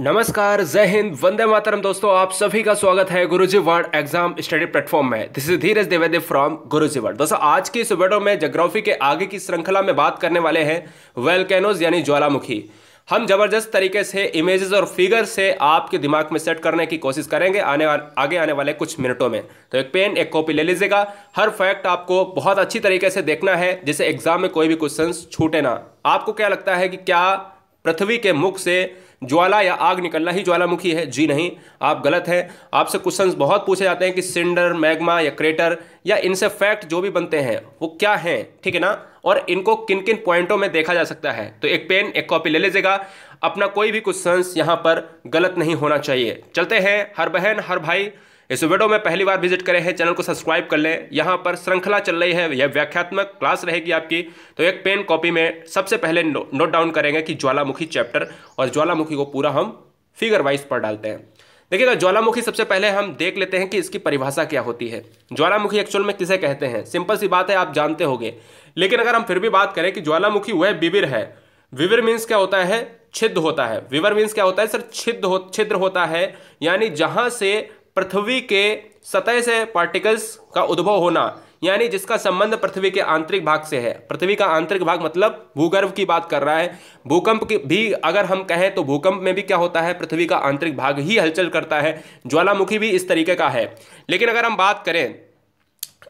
नमस्कार जय हिंद वंदे मातरम दोस्तों आप सभी का स्वागत है Guruji World exam study platform में this is Dheeraj Dwivedi from Guruji World दोस्तों आज की इस वीडियो में जोग्राफी के आगे की श्रृंखला में बात करने वाले हैं वेलकैनोज यानी ज्वालामुखी हम जबरदस्त तरीके से इमेजेस और फिगर से आपके दिमाग में सेट करने की कोशिश करेंगे आने आगे आने वाले कुछ मिनटों में तो एक पेन एक कॉपी ले लीजिएगा हर फैक्ट आपको बहुत अच्छी तरीके से देखना है जिसे एग्जाम में कोई भी क्वेश्चन छूटे ना आपको क्या लगता है कि क्या पृथ्वी के मुख से ज्वाला या आग निकलना ही ज्वालामुखी है जी नहीं आप गलत हैं आपसे क्वेश्चन बहुत पूछे जाते हैं कि सिंडर मैग्मा या क्रेटर या इनसे फैक्ट जो भी बनते हैं वो क्या हैं ठीक है ना और इनको किन किन पॉइंटों में देखा जा सकता है तो एक पेन एक कॉपी ले लीजिएगा अपना कोई भी क्वेश्चन यहाँ पर गलत नहीं होना चाहिए चलते हैं हर बहन हर भाई इस वीडियो में पहली बार विजिट करें हैं चैनल को सब्सक्राइब कर लें यहाँ पर श्रृंखला चल रही है यह व्याख्यात्मक क्लास रहेगी आपकी तो एक पेन कॉपी में सबसे पहले नो, नोट डाउन करेंगे कि ज्वालामुखी चैप्टर और ज्वालामुखी को पूरा हम फिगर वाइज पढ़ डालते हैं देखिएगा तो ज्वालामुखी सबसे पहले हम देख लेते हैं कि इसकी परिभाषा क्या होती है ज्वालामुखी एक्चुअल में किसे कहते हैं सिंपल सी बात है आप जानते होंगे लेकिन अगर हम फिर भी बात करें कि ज्वालामुखी वह विविर है विविर मीन्स क्या होता है छिद्र होता है विवर मीन्स क्या होता है सर छिद्र हो छिद्र होता है यानी जहां से पृथ्वी के सतह से पार्टिकल्स का उद्भव होना यानी जिसका संबंध पृथ्वी के आंतरिक भाग से है पृथ्वी का आंतरिक भाग मतलब भूगर्भ की बात कर रहा है भूकंप की भी अगर हम कहें तो भूकंप में भी क्या होता है पृथ्वी का आंतरिक भाग ही हलचल करता है ज्वालामुखी भी इस तरीके का है लेकिन अगर हम बात करें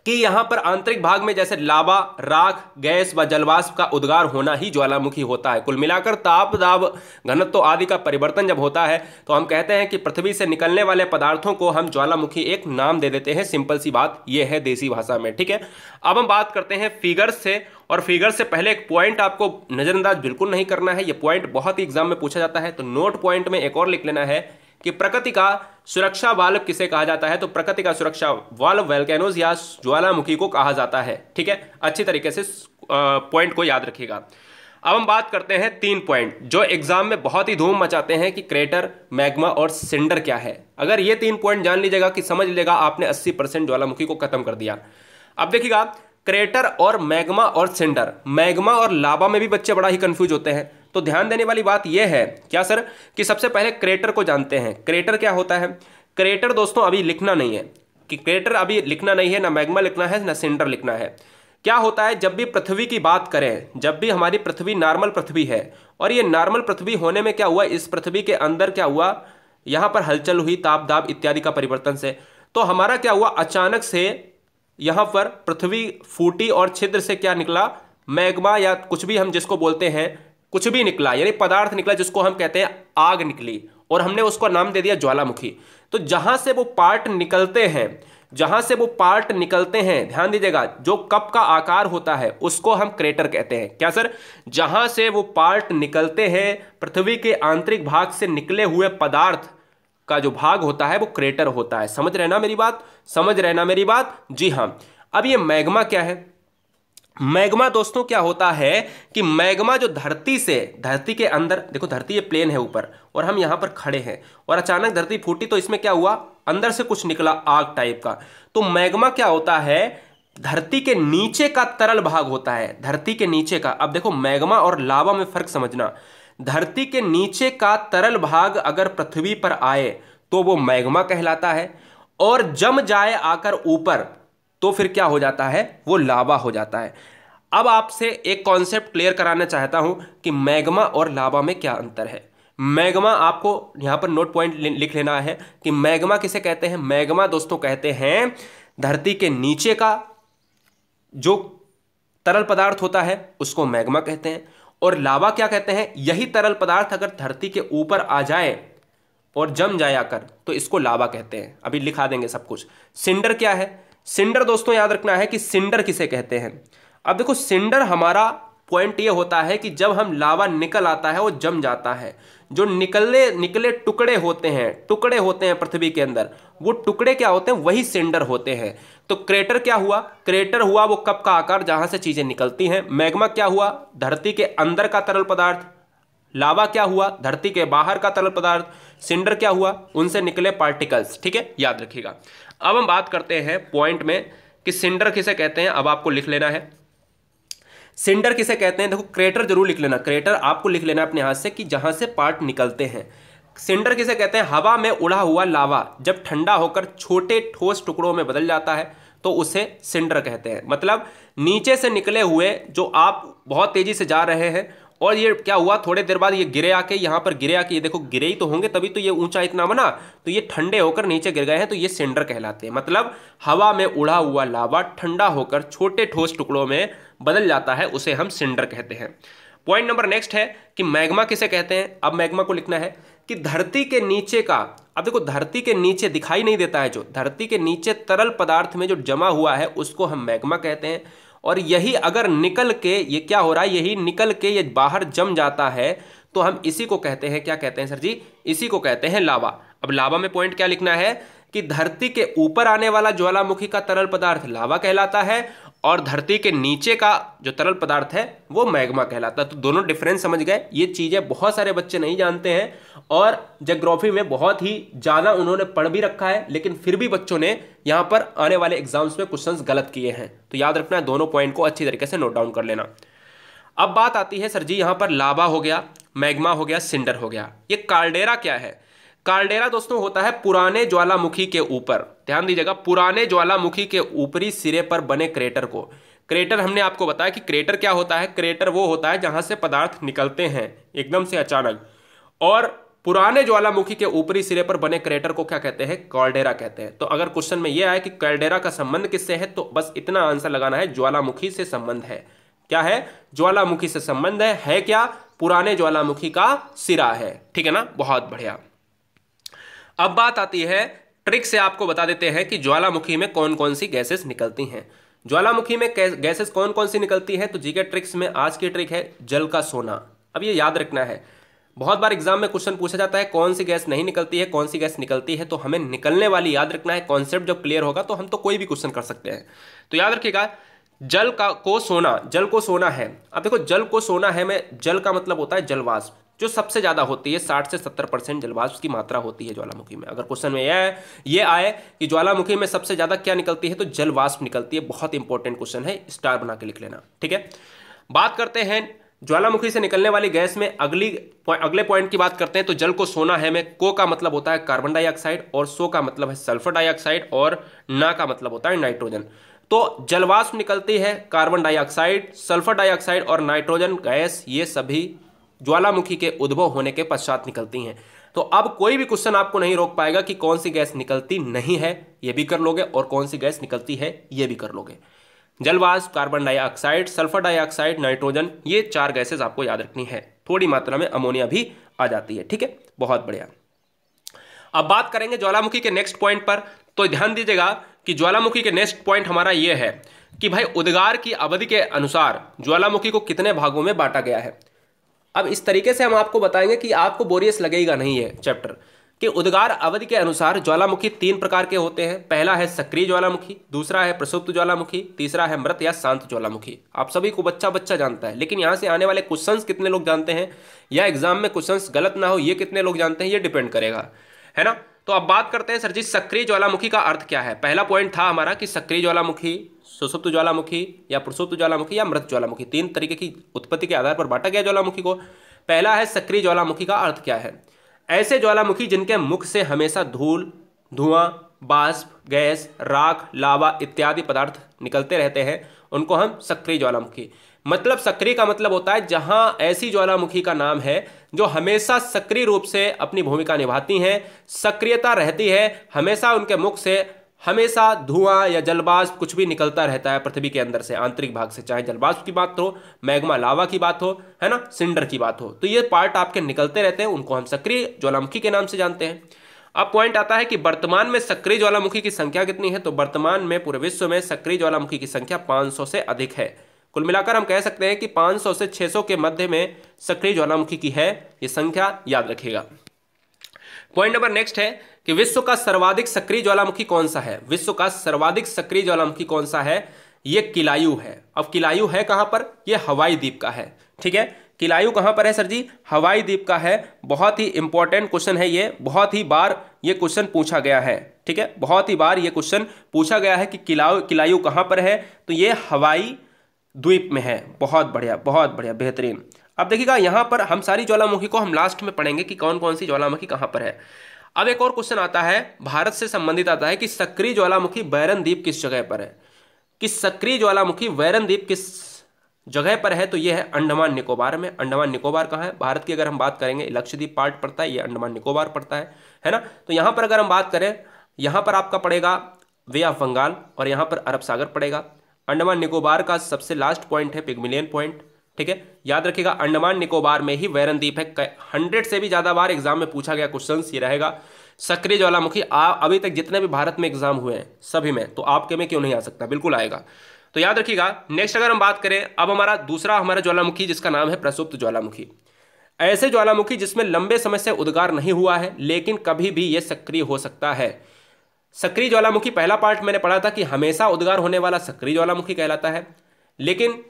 कि यहाँ पर आंतरिक भाग में जैसे लावा राख गैस व जलवाष्प का उद्गार होना ही ज्वालामुखी होता है कुल मिलाकर ताप दाब घनत्व आदि का परिवर्तन जब होता है तो हम कहते हैं कि पृथ्वी से निकलने वाले पदार्थों को हम ज्वालामुखी एक नाम दे देते हैं सिंपल सी बात यह है देसी भाषा में ठीक है अब हम बात करते हैं फिगर्स से और फिगर्स से पहले एक पॉइंट आपको नज़रअंदाज बिल्कुल नहीं करना है ये पॉइंट बहुत ही एग्जाम में पूछा जाता है तो नोट पॉइंट में एक और लिख लेना है कि प्रकृति का सुरक्षा वाल्व किसे कहा जाता है तो प्रकृति का सुरक्षा वाल्व वेलकैनोज या ज्वालामुखी को कहा जाता है ठीक है अच्छी तरीके से पॉइंट को याद रखिएगा अब हम बात करते हैं तीन पॉइंट जो एग्जाम में बहुत ही धूम मचाते हैं कि क्रेटर मैग्मा और सिंडर क्या है अगर ये तीन पॉइंट जान लीजिएगा कि समझ लीजिएगा आपने 80 परसेंट ज्वालामुखी को खत्म कर दिया अब देखिएगा क्रेटर और मैग्मा और सिंडर मैग्मा और लावा में भी बच्चे बड़ा ही कंफ्यूज होते हैं तो ध्यान देने वाली बात यह है क्या सर कि सबसे पहले क्रेटर को जानते हैं क्रेटर क्या होता है क्रेटर दोस्तों अभी लिखना नहीं है कि क्रेटर अभी लिखना नहीं है ना मैग्मा लिखना है ना सिंडर लिखना है क्या होता है जब भी पृथ्वी की बात करें जब भी हमारी पृथ्वी नॉर्मल पृथ्वी है और ये नॉर्मल पृथ्वी होने में क्या हुआ इस पृथ्वी के अंदर क्या हुआ यहाँ पर हलचल हुई ताप दाब इत्यादि का परिवर्तन से तो हमारा क्या हुआ अचानक से यहाँ पर पृथ्वी फूटी और छिद्र से क्या निकला मैग्मा या कुछ भी हम जिसको बोलते हैं कुछ भी निकला यानी पदार्थ निकला जिसको हम कहते हैं आग निकली और हमने उसको नाम दे दिया ज्वालामुखी तो जहां से वो पार्ट निकलते हैं जहां से वो पार्ट निकलते हैं ध्यान दीजिएगा जो कप का आकार होता है उसको हम क्रेटर कहते हैं क्या सर जहां से वो पार्ट निकलते हैं पृथ्वी के आंतरिक भाग से निकले हुए पदार्थ का जो भाग होता है वो क्रेटर होता है समझ रहे ना मेरी बात समझ रहे ना मेरी बात जी हाँ अब ये मैग्मा क्या है मैग्मा दोस्तों क्या होता है कि मैग्मा जो धरती से धरती के अंदर देखो धरती ये प्लेन है ऊपर और हम यहाँ पर खड़े हैं और अचानक धरती फूटी तो इसमें क्या हुआ अंदर से कुछ निकला आग टाइप का तो मैग्मा क्या होता है धरती के नीचे का तरल भाग होता है धरती के नीचे का अब देखो मैग्मा और लावा में फर्क समझना धरती के नीचे का तरल भाग अगर पृथ्वी पर आए तो वो मैग्मा कहलाता है और जम जाए आकर ऊपर तो फिर क्या हो जाता है वो लावा हो जाता है अब आपसे एक कॉन्सेप्ट क्लियर कराना चाहता हूँ कि मैग्मा और लावा में क्या अंतर है मैग्मा आपको यहाँ पर नोट पॉइंट लिख लेना है कि मैग्मा किसे कहते हैं मैग्मा दोस्तों कहते हैं धरती के नीचे का जो तरल पदार्थ होता है उसको मैग्मा कहते हैं और लावा क्या कहते हैं यही तरल पदार्थ अगर धरती के ऊपर आ जाए और जम जाए आकर तो इसको लावा कहते हैं अभी लिखा देंगे सब कुछ सिंडर क्या है सिंडर दोस्तों याद रखना है कि सिंडर किसे कहते हैं अब देखो सिंडर हमारा पॉइंट ये होता है कि जब हम लावा निकल आता है वो जम जाता है जो निकलने निकले टुकड़े होते हैं टुकड़े होते हैं पृथ्वी के अंदर वो टुकड़े क्या होते हैं वही सिंडर होते हैं तो क्रेटर क्या हुआ क्रेटर हुआ वो कप का आकार जहां से चीजें निकलती हैं मैग्मा क्या हुआ धरती के अंदर का तरल पदार्थ लावा क्या हुआ धरती के बाहर का तरल पदार्थ सिंडर क्या हुआ उनसे निकले पार्टिकल्स ठीक है याद रखिएगा अब हम बात करते हैं पॉइंट में कि सिंडर किसे कहते हैं अब आपको लिख लेना है सिंडर किसे कहते हैं देखो क्रेटर जरूर लिख लेना क्रेटर आपको लिख लेना अपने हाथ से कि जहां से पार्ट निकलते हैं सिंडर किसे कहते हैं हवा में उड़ा हुआ लावा जब ठंडा होकर छोटे ठोस टुकड़ों में बदल जाता है तो उसे सिंडर कहते हैं मतलब नीचे से निकले हुए जो आप बहुत तेज़ी से जा रहे हैं और ये क्या हुआ थोड़े देर बाद ये गिरे आके यहाँ पर गिरे आके ये देखो गिरे ही तो होंगे तभी तो ये ऊंचा इतना बना तो ये ठंडे होकर नीचे गिर गए हैं तो ये सिंडर कहलाते हैं मतलब हवा में उड़ा हुआ लावा ठंडा होकर छोटे ठोस टुकड़ों में बदल जाता है उसे हम सिंडर कहते हैं पॉइंट नंबर नेक्स्ट है कि मैग्मा किसे कहते हैं अब मैग्मा को लिखना है कि धरती के नीचे का अब देखो धरती के नीचे दिखाई नहीं देता है जो धरती के नीचे तरल पदार्थ में जो जमा हुआ है उसको हम मैग्मा कहते हैं और यही अगर निकल के ये क्या हो रहा है यही निकल के ये बाहर जम जाता है तो हम इसी को कहते हैं क्या कहते हैं सर जी इसी को कहते हैं लावा अब लावा में पॉइंट क्या लिखना है कि धरती के ऊपर आने वाला ज्वालामुखी का तरल पदार्थ लावा कहलाता है और धरती के नीचे का जो तरल पदार्थ है वो मैग्मा कहलाता है तो दोनों डिफरेंस समझ गए ये चीज़ें बहुत सारे बच्चे नहीं जानते हैं और जोग्राफी में बहुत ही ज़्यादा उन्होंने पढ़ भी रखा है लेकिन फिर भी बच्चों ने यहाँ पर आने वाले एग्जाम्स में क्वेश्चन गलत किए हैं तो याद रखना है दोनों पॉइंट को अच्छी तरीके से नोट डाउन कर लेना अब बात आती है सर जी यहाँ पर लाबा हो गया मैग्मा हो गया सिंडर हो गया ये कार्डेरा क्या है कार्डेरा दोस्तों होता है पुराने ज्वालामुखी के ऊपर ध्यान दीजिएगा पुराने ज्वालामुखी के ऊपरी सिरे पर बने क्रेटर को क्रेटर हमने आपको बताया कि क्रेटर क्या होता है क्रेटर वो होता है जहां से पदार्थ निकलते हैं एकदम से अचानक और पुराने ज्वालामुखी के ऊपरी सिरे पर बने क्रेटर को क्या कहते हैं कॉल्डेरा कहते हैं तो अगर क्वेश्चन में यह आया कि कॉल्डेरा का संबंध किससे है तो बस इतना आंसर लगाना है ज्वालामुखी से संबंध है क्या है ज्वालामुखी से संबंध है, है क्या पुराने ज्वालामुखी का सिरा है ठीक है ना बहुत बढ़िया अब बात आती है ट्रिक से आपको बता देते हैं कि ज्वालामुखी में कौन कौन सी गैसेस निकलती हैं ज्वालामुखी में गैसेस कौन कौन सी निकलती हैं तो जीके ट्रिक्स में आज की ट्रिक है जल का सोना अब ये याद रखना है बहुत बार एग्जाम में क्वेश्चन पूछा जाता है कौन सी गैस नहीं निकलती है कौन सी गैस निकलती है तो हमें निकलने वाली याद रखना है कॉन्सेप्ट जब क्लियर होगा तो हम तो कोई भी क्वेश्चन कर सकते हैं तो याद रखिएगा जल का को सोना जल को सोना है अब देखो जल को सोना है मैं जल का मतलब होता है जलवाष्प जो सबसे ज़्यादा होती है साठ से सत्तर परसेंट जलवाष्प की मात्रा होती है ज्वालामुखी में अगर क्वेश्चन में यह है ये आए कि ज्वालामुखी में सबसे ज़्यादा क्या निकलती है तो जलवाष्प निकलती है बहुत इंपॉर्टेंट क्वेश्चन है स्टार बना के लिख लेना ठीक है बात करते हैं ज्वालामुखी से निकलने वाली गैस में अगली अगले पॉइंट की बात करते हैं तो जल को सोना है में को का मतलब होता है कार्बन डाइऑक्साइड और सो का मतलब है सल्फर डाइऑक्साइड और ना का मतलब होता है नाइट्रोजन तो जलवाष्प निकलती है कार्बन डाइऑक्साइड सल्फर डाइऑक्साइड और नाइट्रोजन गैस ये सभी ज्वालामुखी के उद्भव होने के पश्चात निकलती हैं तो अब कोई भी क्वेश्चन आपको नहीं रोक पाएगा कि कौन सी गैस निकलती नहीं है ये भी कर लोगे और कौन सी गैस निकलती है ये भी कर लोगे जलवास carbon dioxide sulphur dioxide nitrogen ये चार गैसेस आपको याद रखनी है थोड़ी मात्रा में अमोनिया भी आ जाती है ठीक है बहुत बढ़िया अब बात करेंगे ज्वालामुखी के नेक्स्ट पॉइंट पर तो ध्यान दीजिएगा कि ज्वालामुखी के नेक्स्ट पॉइंट हमारा ये है कि भाई उद्गार की अवधि के अनुसार ज्वालामुखी को कितने भागों में बांटा गया है अब इस तरीके से हम आपको बताएंगे कि आपको बोरियस लगेगा नहीं है चैप्टर कि उद्गार अवधि के अनुसार ज्वालामुखी तीन प्रकार के होते हैं पहला है सक्रिय ज्वालामुखी दूसरा है प्रसुप्त ज्वालामुखी तीसरा है मृत या शांत ज्वालामुखी आप सभी को बच्चा बच्चा जानता है लेकिन यहाँ से आने वाले क्वेश्चन कितने लोग जानते हैं या एग्जाम में क्वेश्चन गलत ना हो ये कितने लोग जानते हैं ये डिपेंड करेगा है ना तो अब बात करते हैं सर जी सक्रिय ज्वालामुखी का अर्थ क्या है पहला पॉइंट था हमारा कि सक्रिय ज्वालामुखी सुसुप्त ज्वालामुखी या प्रसुप्त ज्वालामुखी या मृत ज्वालामुखी तीन तरीके की उत्पत्ति के आधार पर बांटा गया ज्वालामुखी को पहला है सक्रिय ज्वालामुखी का अर्थ क्या है ऐसे ज्वालामुखी जिनके मुख से हमेशा धूल धुआं बाष्प गैस राख लावा इत्यादि पदार्थ निकलते रहते हैं उनको हम सक्रिय ज्वालामुखी मतलब सक्रिय का मतलब होता है जहां ऐसी ज्वालामुखी का नाम है जो हमेशा सक्रिय रूप से अपनी भूमिका निभाती हैं सक्रियता रहती है हमेशा उनके मुख से हमेशा धुआं या जलवाष्प कुछ भी निकलता रहता है पृथ्वी के अंदर से आंतरिक भाग से चाहे जलवाष्प की बात हो मैग्मा लावा की बात हो है ना सिंडर की बात हो तो ये पार्ट आपके निकलते रहते हैं उनको हम सक्रिय ज्वालामुखी के नाम से जानते हैं अब पॉइंट आता है कि वर्तमान में सक्रिय ज्वालामुखी की संख्या कितनी है तो वर्तमान में पूरे विश्व में सक्रिय ज्वालामुखी की संख्या पांच से अधिक है कुल मिलाकर हम कह सकते हैं कि पांच से छह के मध्य में सक्रिय ज्वालामुखी की है ये संख्या याद रखेगा पॉइंट नंबर नेक्स्ट है कि विश्व का सर्वाधिक सक्रिय ज्वालामुखी कौन सा है विश्व का सर्वाधिक सक्रिय ज्वालामुखी कौन सा है ये किलायु है अब किलायु है कहां पर यह हवाई द्वीप का है ठीक है किलायु कहां पर है सर जी हवाई द्वीप का है बहुत ही इंपॉर्टेंट क्वेश्चन है ये बहुत ही बार ये क्वेश्चन पूछा गया है ठीक है बहुत ही बार ये क्वेश्चन पूछा गया है कि किलायु किलायु कहां पर है तो ये हवाई द्वीप में है बहुत बढ़िया बहुत बढ़िया बेहतरीन अब देखिएगा यहां पर हम सारी ज्वालामुखी को हम लास्ट में पढ़ेंगे कि कौन कौन सी ज्वालामुखी कहां पर है अब एक और क्वेश्चन आता है भारत से संबंधित आता है कि सक्रिय ज्वालामुखी बैरन द्वीप किस जगह पर है कि सक्रिय ज्वालामुखी बैरन द्वीप किस जगह पर है तो यह है अंडमान निकोबार में अंडमान निकोबार कहाँ है भारत की अगर हम बात करेंगे लक्षद्वीप पार्ट पड़ता है यह अंडमान निकोबार पड़ता है है ना तो यहाँ पर अगर हम बात करें यहाँ पर आपका पड़ेगा वे ऑफ बंगाल और यहाँ पर अरब सागर पड़ेगा अंडमान निकोबार का सबसे लास्ट पॉइंट है पिगमिलियन पॉइंट ठीक है याद रखिएगा अंडमान निकोबार में ही वैरन द्वीप है हंड्रेड से भी ज़्यादा बार एग्जाम में पूछा गया क्वेश्चन ये रहेगा सक्रिय ज्वालामुखी अभी तक जितने भी भारत में एग्जाम हुए हैं सभी में तो आपके में क्यों नहीं आ सकता बिल्कुल आएगा तो याद रखिएगा नेक्स्ट अगर हम बात करें अब हमारा दूसरा हमारा ज्वालामुखी जिसका नाम है प्रसुप्त ज्वालामुखी ऐसे ज्वालामुखी जिसमें लंबे समय से उद्गार नहीं हुआ है लेकिन कभी भी ये सक्रिय हो सकता है सक्रिय ज्वालामुखी पहला पार्ट मैंने पढ़ा था कि हमेशा उद्गार होने वाला सक्रिय ज्वालामुखी कहलाता है लेकिन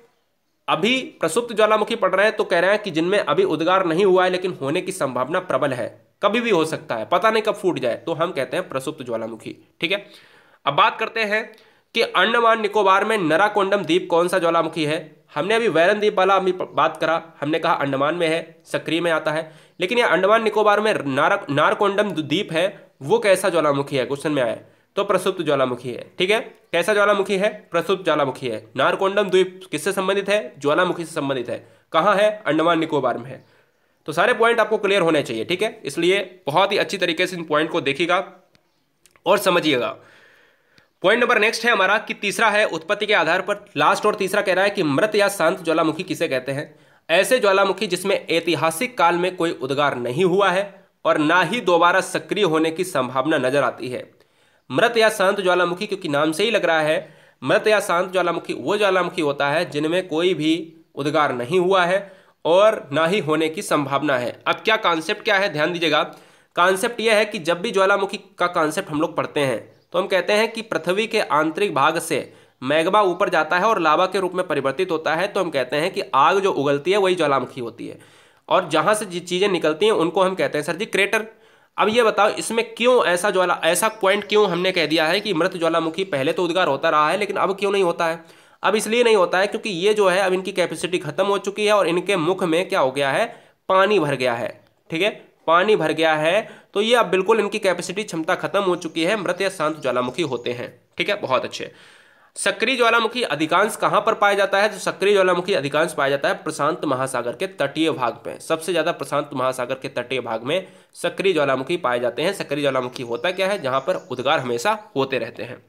अभी प्रसुप्त ज्वालामुखी पढ़ रहे हैं तो कह रहे हैं कि जिनमें अभी उद्गार नहीं हुआ है लेकिन होने की संभावना प्रबल है कभी भी हो सकता है पता नहीं कब फूट जाए तो हम कहते हैं प्रसुप्त ज्वालामुखी ठीक है अब बात करते हैं कि अंडमान निकोबार में नराकोंडम द्वीप कौन सा ज्वालामुखी है हमने अभी वैरन द्वीप वाला अभी बात करा हमने कहा अंडमान में है सक्रिय में आता है लेकिन यह अंडमान निकोबार में नारकोंडम द्वीप है वो कैसा ज्वालामुखी है क्वेश्चन में आया तो प्रसुप्त ज्वालामुखी है ठीक है कैसा ज्वालामुखी है प्रसुप्त ज्वालामुखी है नारकोंडम द्वीप किससे संबंधित है ज्वालामुखी से संबंधित है कहाँ है अंडमान निकोबार में है तो सारे पॉइंट आपको क्लियर होने चाहिए ठीक है इसलिए बहुत ही अच्छी तरीके से इन पॉइंट को देखिएगा और समझिएगा पॉइंट नंबर नेक्स्ट है हमारा कि तीसरा है उत्पत्ति के आधार पर लास्ट और तीसरा कह रहा है कि मृत या शांत ज्वालामुखी किसे कहते हैं ऐसे ज्वालामुखी जिसमें ऐतिहासिक काल में कोई उद्गार नहीं हुआ है और ना ही दोबारा सक्रिय होने की संभावना नजर आती है मृत या शांत ज्वालामुखी क्योंकि नाम से ही लग रहा है मृत या शांत ज्वालामुखी वो ज्वालामुखी होता है जिनमें कोई भी उद्गार नहीं हुआ है और ना ही होने की संभावना है अब क्या कॉन्सेप्ट क्या है ध्यान दीजिएगा कॉन्सेप्ट यह है कि जब भी ज्वालामुखी का कॉन्सेप्ट हम लोग पढ़ते हैं तो हम कहते हैं कि पृथ्वी के आंतरिक भाग से मैगबा ऊपर जाता है और लावा के रूप में परिवर्तित होता है तो हम कहते हैं कि आग जो उगलती है वही ज्वालामुखी होती है और जहाँ से चीज़ें निकलती हैं उनको हम कहते हैं सर जी क्रेटर अब ये बताओ इसमें क्यों ऐसा ज्वाला ऐसा पॉइंट क्यों हमने कह दिया है कि मृत ज्वालामुखी पहले तो उद्गार होता रहा है लेकिन अब क्यों नहीं होता है अब इसलिए नहीं होता है क्योंकि ये जो है अब इनकी कैपेसिटी खत्म हो चुकी है और इनके मुख में क्या हो गया है पानी भर गया है ठीक है पानी भर गया है तो ये अब बिल्कुल इनकी कैपेसिटी क्षमता खत्म हो चुकी है मृत या शांत ज्वालामुखी होते हैं ठीक है बहुत अच्छे सक्रिय ज्वालामुखी अधिकांश कहाँ पर पाया जाता है तो सक्रिय ज्वालामुखी अधिकांश पाया जाता है प्रशांत महासागर के तटीय भाग में सबसे ज़्यादा प्रशांत महासागर के तटीय भाग में सक्रिय ज्वालामुखी पाए जाते हैं सक्रिय ज्वालामुखी होता क्या है जहां पर उद्गार हमेशा होते रहते हैं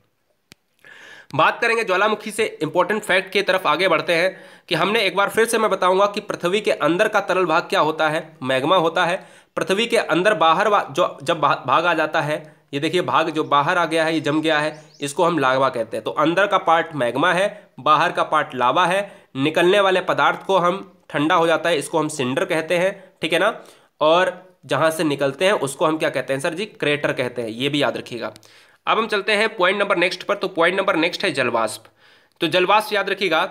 बात करेंगे ज्वालामुखी से इंपॉर्टेंट फैक्ट की तरफ आगे बढ़ते हैं कि हमने एक बार फिर से मैं बताऊंगा कि पृथ्वी के अंदर का तरल भाग क्या होता है मैग्मा होता है पृथ्वी के अंदर बाहर जो जब भाग आ जाता है ये देखिए भाग जो बाहर आ गया है ये जम गया है इसको हम लावा कहते हैं तो अंदर का पार्ट मैग्मा है बाहर का पार्ट लावा है निकलने वाले पदार्थ को हम ठंडा हो जाता है इसको हम सिंडर कहते हैं ठीक है ना और जहाँ से निकलते हैं उसको हम क्या कहते हैं सर जी क्रेटर कहते हैं ये भी याद रखिएगा अब हम चलते हैं पॉइंट नंबर नेक्स्ट पर तो पॉइंट नंबर नेक्स्ट है जलवाष्प तो जलवाष्प याद रखिएगा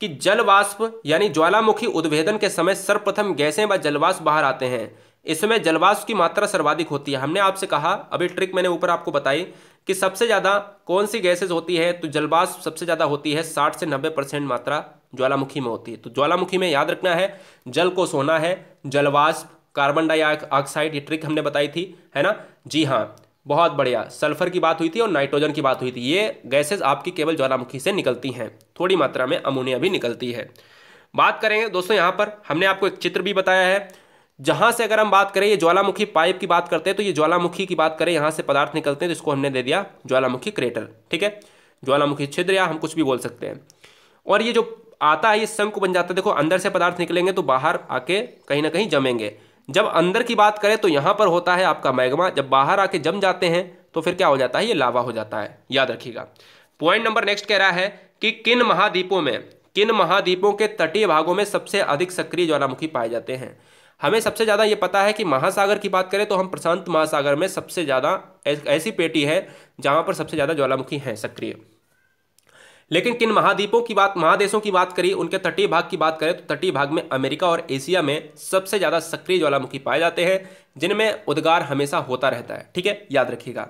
कि जलवाष्प यानी ज्वालामुखी उद्भेदन के समय सर्वप्रथम गैसें व जलवाष्प बाहर आते हैं इसमें जलवाष्प की मात्रा सर्वाधिक होती है हमने आपसे कहा अभी ट्रिक मैंने ऊपर आपको बताई कि सबसे ज़्यादा कौन सी गैसेज होती है तो जलवाष्प सबसे ज़्यादा होती है साठ से नब्बे परसेंट मात्रा ज्वालामुखी में होती है तो ज्वालामुखी में याद रखना है जल को सोना है जलवाष्प कार्बन डाइऑक्साइड ये ट्रिक हमने बताई थी है ना जी हाँ बहुत बढ़िया सल्फर की बात हुई थी और नाइट्रोजन की बात हुई थी ये गैसेज आपकी केवल ज्वालामुखी से निकलती हैं थोड़ी मात्रा में अमोनिया भी निकलती है बात करेंगे दोस्तों यहाँ पर हमने आपको एक चित्र भी बताया है जहां से अगर हम बात करें ये ज्वालामुखी पाइप की बात करते हैं तो ये ज्वालामुखी की बात करें यहां से पदार्थ निकलते हैं तो इसको हमने दे दिया ज्वालामुखी क्रेटर ठीक है ज्वालामुखी छिद्र या हम कुछ भी बोल सकते हैं और ये जो आता है ये शंकु बन जाता है देखो अंदर से पदार्थ निकलेंगे तो बाहर आके कहीं ना कहीं जमेंगे जब अंदर की बात करें तो यहां पर होता है आपका मैग्मा जब बाहर आके जम जाते हैं तो फिर क्या हो जाता है ये लावा हो जाता है याद रखिएगा पॉइंट नंबर नेक्स्ट कह रहा है कि किन महाद्वीपों में किन महाद्वीपों के तटीय भागों में सबसे अधिक सक्रिय ज्वालामुखी पाए जाते हैं हमें सबसे ज़्यादा ये पता है कि महासागर की बात करें तो हम प्रशांत महासागर में सबसे ज़्यादा ऐसी पेटी है जहाँ पर सबसे ज़्यादा ज्वालामुखी हैं सक्रिय लेकिन किन महाद्वीपों की बात महादेशों की बात करी उनके तटीय भाग की बात करें तो तटीय भाग में अमेरिका और एशिया में सबसे ज़्यादा सक्रिय ज्वालामुखी पाए जाते हैं जिनमें उद्गार हमेशा होता रहता है ठीक है याद रखिएगा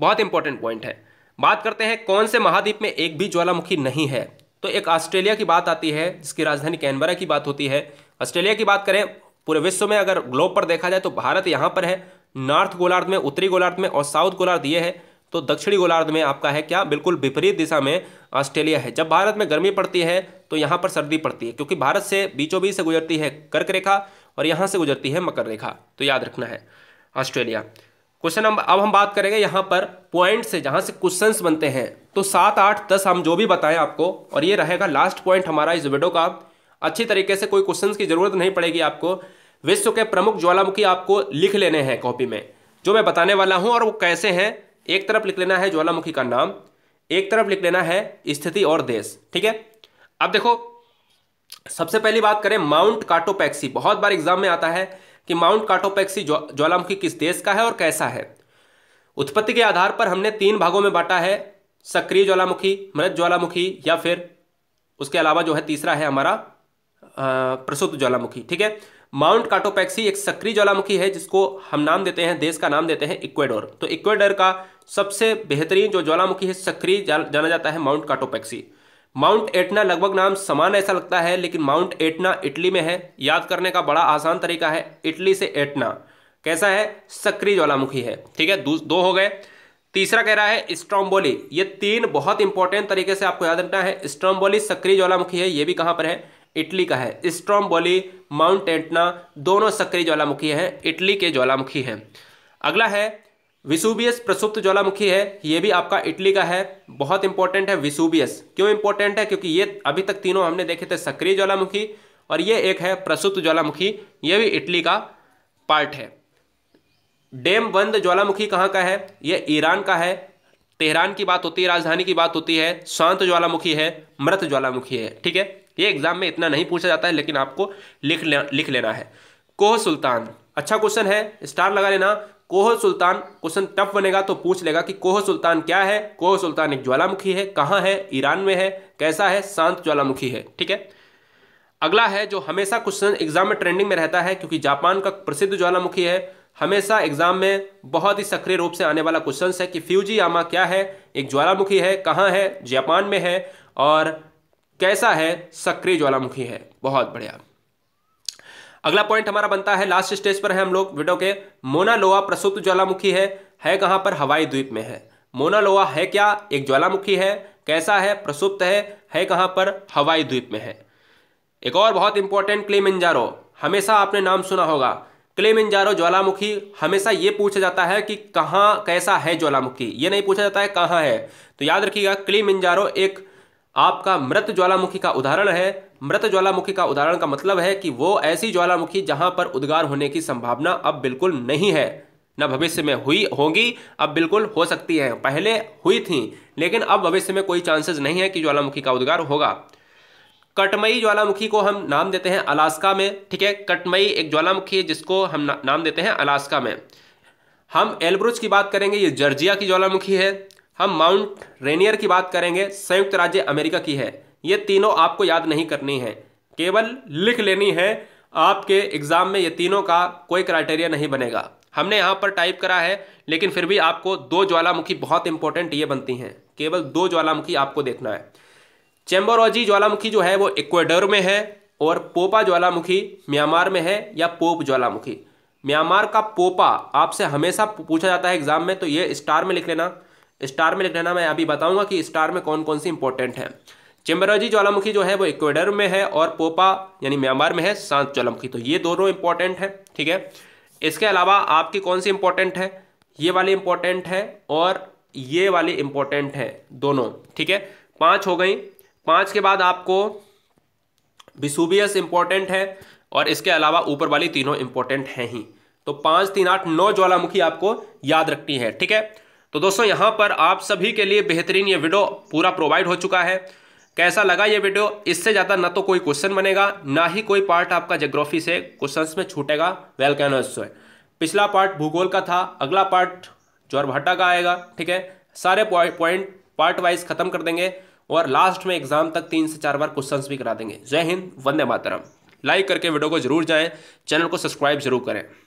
बहुत इंपॉर्टेंट पॉइंट है बात करते हैं कौन से महाद्वीप में एक भी ज्वालामुखी नहीं है तो एक ऑस्ट्रेलिया की बात आती है जिसकी राजधानी कैनबरा की बात होती है ऑस्ट्रेलिया की बात करें पूरे विश्व में अगर ग्लोब पर देखा जाए तो भारत यहाँ पर है नॉर्थ गोलार्ध में उत्तरी गोलार्ध में और साउथ गोलार्ध ये है तो दक्षिणी गोलार्ध में आपका है क्या बिल्कुल विपरीत दिशा में ऑस्ट्रेलिया है जब भारत में गर्मी पड़ती है तो यहाँ पर सर्दी पड़ती है क्योंकि भारत से बीचों बीच से गुजरती है कर्क रेखा और यहाँ से गुजरती है मकर रेखा तो याद रखना है ऑस्ट्रेलिया क्वेश्चन नंबर अब हम बात करेंगे यहाँ पर पॉइंट से जहाँ से क्वेश्चन बनते हैं तो सात आठ दस हम जो भी बताएं आपको और ये रहेगा लास्ट पॉइंट हमारा इस वीडियो का अच्छी तरीके से कोई क्वेश्चन की जरूरत नहीं पड़ेगी आपको विश्व के प्रमुख ज्वालामुखी आपको लिख लेने हैं कॉपी में जो मैं बताने वाला हूं और वो कैसे हैं एक तरफ लिख लेना है ज्वालामुखी का नाम एक तरफ लिख लेना है स्थिति और देश ठीक है अब देखो सबसे पहली बात करें माउंट काटोपैक्सी बहुत बार एग्जाम में आता है कि माउंट काटोपैक्सी ज्वालामुखी किस देश का है और कैसा है उत्पत्ति के आधार पर हमने तीन भागों में बांटा है सक्रिय ज्वालामुखी मृत ज्वालामुखी या फिर उसके अलावा जो है तीसरा है हमारा प्रसुद्ध ज्वालामुखी ठीक है माउंट काटोपैक्सी एक सक्रिय ज्वालामुखी है जिसको हम नाम देते हैं देश का नाम देते हैं इक्वेडोर तो इक्वेडोर का सबसे बेहतरीन जो ज्वालामुखी है सक्रिय जाना जाता है माउंट काटोपैक्सी माउंट एटना लगभग नाम समान ऐसा लगता है लेकिन माउंट एटना इटली में है याद करने का बड़ा आसान तरीका है इटली से एटना कैसा है सक्रिय ज्वालामुखी है ठीक है दो हो गए तीसरा कह रहा है स्ट्रॉम्बोली ये तीन बहुत इंपॉर्टेंट तरीके से आपको याद रखना है स्ट्रॉम्बोली सक्रिय ज्वालामुखी है ये भी कहां पर है इटली का है स्ट्रॉम्बोली माउंट एंटना दोनों सक्रिय ज्वालामुखी हैं इटली के ज्वालामुखी हैं अगला है विसुबियस प्रसुप्त ज्वालामुखी है ये भी आपका इटली का है बहुत इंपॉर्टेंट है विसुबियस क्यों इंपॉर्टेंट है क्योंकि ये अभी तक तीनों हमने देखे थे सक्रिय ज्वालामुखी और ये एक है प्रसुप्त ज्वालामुखी ये भी इटली का पार्ट है डेम बंद ज्वालामुखी कहाँ का है ये ईरान का है तेहरान की बात होती है राजधानी की बात होती है शांत ज्वालामुखी है मृत ज्वालामुखी है ठीक है ये एग्जाम में इतना नहीं पूछा जाता है लेकिन आपको लिख ले, लिख लेना है कोह सुल्तान अच्छा क्वेश्चन है स्टार लगा लेना कोह सुल्तान क्वेश्चन टफ बनेगा तो पूछ लेगा कि कोह सुल्तान क्या है कोह सुल्तान एक ज्वालामुखी है कहाँ है ईरान में है कैसा है शांत ज्वालामुखी है ठीक है अगला है जो हमेशा क्वेश्चन एग्जाम में ट्रेंडिंग में रहता है क्योंकि जापान का प्रसिद्ध ज्वालामुखी है हमेशा एग्जाम में बहुत ही सक्रिय रूप से आने वाला क्वेश्चन है कि फ्यूजी यामा क्या है एक ज्वालामुखी है कहाँ है जापान में है और कैसा है सक्रिय ज्वालामुखी है बहुत बढ़िया अगला पॉइंट हमारा बनता है लास्ट स्टेज पर है हम लोग वीडियो के मोनालोआ प्रसुप्त ज्वालामुखी है है कहाँ पर हवाई द्वीप में है मोनालोआ है क्या एक ज्वालामुखी है कैसा है प्रसुप्त है है कहाँ पर हवाई द्वीप में है एक और बहुत इंपॉर्टेंट इंजारो हमेशा आपने नाम सुना होगा इंजारो ज्वालामुखी हमेशा ये पूछा जाता है कि कहाँ कैसा है ज्वालामुखी ये नहीं पूछा जाता है कहाँ है तो याद रखिएगा इंजारो एक आपका मृत ज्वालामुखी का उदाहरण है मृत ज्वालामुखी का उदाहरण का मतलब है कि वो ऐसी ज्वालामुखी जहां पर उद्गार होने की संभावना अब बिल्कुल नहीं है न भविष्य में हुई होगी अब बिल्कुल हो सकती है पहले हुई थी लेकिन अब भविष्य में कोई चांसेस नहीं है कि ज्वालामुखी का उद्गार होगा कटमई ज्वालामुखी को हम नाम देते हैं अलास्का में ठीक है कटमई एक ज्वालामुखी है जिसको हम ना, नाम देते हैं अलास्का में हम एल्ब्रुज की बात करेंगे ये जर्जिया की ज्वालामुखी है हम माउंट रेनियर की बात करेंगे संयुक्त राज्य अमेरिका की है ये तीनों आपको याद नहीं करनी है केवल लिख लेनी है आपके एग्जाम में ये तीनों का कोई क्राइटेरिया नहीं बनेगा हमने यहाँ पर टाइप करा है लेकिन फिर भी आपको दो ज्वालामुखी बहुत इंपॉर्टेंट ये बनती हैं केवल दो ज्वालामुखी आपको देखना है चेम्बोरोजी ज्वालामुखी जो है वो इक्वेडोर में है और पोपा ज्वालामुखी म्यांमार में है या पोप ज्वालामुखी म्यांमार का पोपा आपसे हमेशा पूछा जाता है एग्जाम में तो ये स्टार में लिख लेना स्टार में लिख लेना मैं अभी बताऊंगा कि स्टार में कौन कौन सी इंपॉर्टेंट है चेम्बरोजी ज्वालामुखी जो है वो इक्वेडर में है और पोपा यानी म्यांमार में है सांत ज्वालामुखी तो ये दोनों इंपॉर्टेंट है ठीक है इसके अलावा आपकी कौन सी इंपॉर्टेंट है ये वाली इंपॉर्टेंट है और ये वाली इंपॉर्टेंट है दोनों ठीक है पाँच हो गई पांच के बाद आपको विसुबियस इंपॉर्टेंट है और इसके अलावा ऊपर वाली तीनों इंपॉर्टेंट हैं ही तो पांच तीन आठ नौ ज्वालामुखी आपको याद रखनी है ठीक है तो दोस्तों यहां पर आप सभी के लिए बेहतरीन ये वीडियो पूरा प्रोवाइड हो चुका है कैसा लगा ये वीडियो इससे ज़्यादा ना तो कोई क्वेश्चन बनेगा ना ही कोई पार्ट आपका जोग्राफी से क्वेश्चंस में छूटेगा वेलकैनर्स से पिछला पार्ट भूगोल का था अगला पार्ट ज्वारभाटा का आएगा ठीक है सारे पॉइंट पार्ट वाइज खत्म कर देंगे और लास्ट में एग्जाम तक तीन से चार बार क्वेश्चन भी करा देंगे जय हिंद वंदे मातरम लाइक करके वीडियो को जरूर जाएं चैनल को सब्सक्राइब जरूर करें